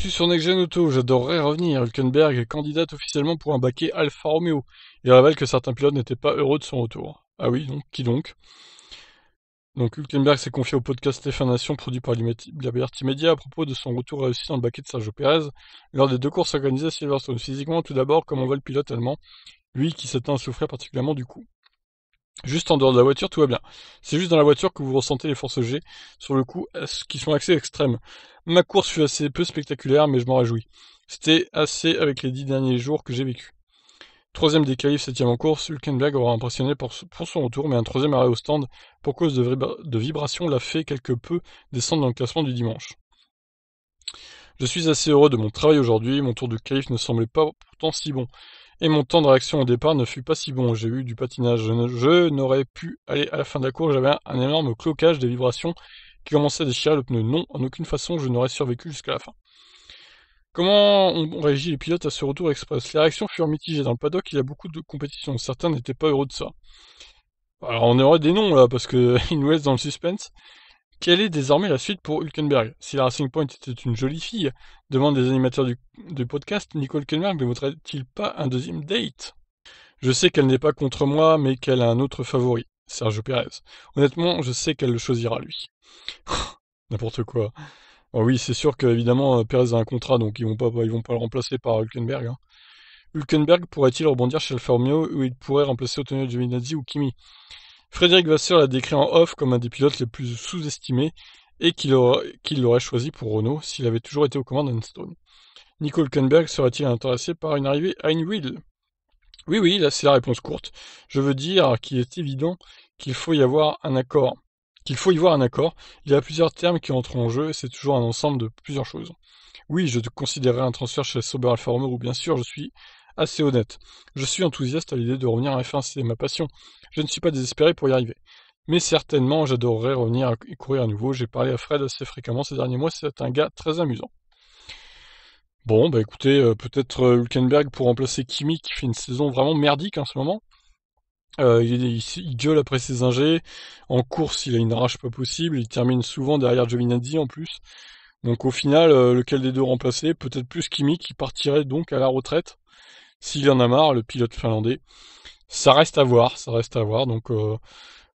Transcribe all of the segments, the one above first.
suis sur Next Auto, j'adorerais revenir. Hülkenberg candidate officiellement pour un baquet Alfa Romeo. Il révèle que certains pilotes n'étaient pas heureux de son retour. Ah oui, donc qui donc Donc Hülkenberg s'est confié au podcast Stéphane Nation produit par Liberty Media à propos de son retour réussi dans le baquet de Sergio Perez. lors des deux courses organisées à Silverstone. Physiquement, tout d'abord, on voit le pilote allemand, lui qui s'éteint à souffrir particulièrement du coup. Juste en dehors de la voiture, tout va bien. C'est juste dans la voiture que vous ressentez les forces G, sur le coup, qui sont assez extrêmes. Ma course fut assez peu spectaculaire, mais je m'en réjouis. C'était assez avec les dix derniers jours que j'ai vécu. Troisième des qualifs, septième en course, Hulkenberg aura impressionné pour, son retour, mais un troisième arrêt au stand pour cause de, vibrations l'a fait quelque peu descendre dans le classement du dimanche. Je suis assez heureux de mon travail aujourd'hui, mon tour de qualif ne semblait pas pourtant si bon. Et mon temps de réaction au départ ne fut pas si bon, j'ai eu du patinage, je n'aurais pu aller à la fin de la course, j'avais un énorme cloquage des vibrations qui commençait à déchirer le pneu. Non, en aucune façon je n'aurais survécu jusqu'à la fin. Comment ont réagi les pilotes à ce retour express Les réactions furent mitigées dans le paddock, il y a beaucoup de compétitions, certains n'étaient pas heureux de ça. Alors on aurait des noms là, parce qu'ils nous laissent dans le suspense. Quelle est désormais la suite pour Hülkenberg Si la Racing Point était une jolie fille, demande des animateurs du, podcast, Nicole Hülkenberg ne voudrait il pas un deuxième date Je sais qu'elle n'est pas contre moi, mais qu'elle a un autre favori, Sergio Pérez. Honnêtement, je sais qu'elle le choisira lui. N'importe quoi. Ah oui, c'est sûr qu'évidemment, euh, Pérez a un contrat, donc ils vont pas, ils vont pas le remplacer par Hülkenberg. Hein. Hülkenberg pourrait-il rebondir chez Alfa Romeo où il pourrait remplacer Antonio Giovinazzi ou Kimi Frédéric Vasseur l'a décrit en off comme un des pilotes les plus sous-estimés et qu'il l'aurait choisi pour Renault s'il avait toujours été aux commandes d'Enstone. Nicole Kenberg serait-il intéressé par une arrivée à une Oui, oui, là c'est la réponse courte. Je veux dire qu'il est évident qu'il faut y avoir un accord. Qu'il faut y voir un accord. Il y a plusieurs termes qui entrent en jeu et c'est toujours un ensemble de plusieurs choses. Oui, je considérerais un transfert chez Sauber Alfa Romeo ou bien sûr je suis assez honnête. Je suis enthousiaste à l'idée de revenir à F1, c'est ma passion. Je ne suis pas désespéré pour y arriver. Mais certainement, j'adorerais revenir et courir à nouveau. J'ai parlé à Fred assez fréquemment ces derniers mois, c'est un gars très amusant. Bon, bah écoutez, euh, peut-être euh, pour remplacer Kimi qui fait une saison vraiment merdique en ce moment. Euh, il, gueule après ses ingés. En course, il a une rage pas possible. Il termine souvent derrière Giovinazzi en plus. Donc au final, euh, lequel des deux remplacer Peut-être plus Kimi qui partirait donc à la retraite. S'il en a marre, le pilote finlandais, ça reste à voir, ça reste à voir. Donc euh,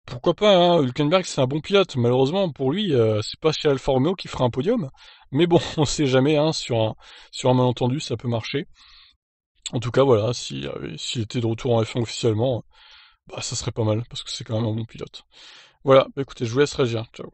pourquoi pas, hein, Hülkenberg c'est un bon pilote. Malheureusement pour lui, euh, c'est pas chez Alfa Romeo qui fera un podium. Mais bon, on sait jamais, hein, sur, un, un malentendu, ça peut marcher. En tout cas, voilà, euh, s'il était de retour en F1 officiellement, bah, ça serait pas mal, parce que c'est quand même un bon pilote. Voilà, bah, écoutez, je vous laisse réagir. Ciao.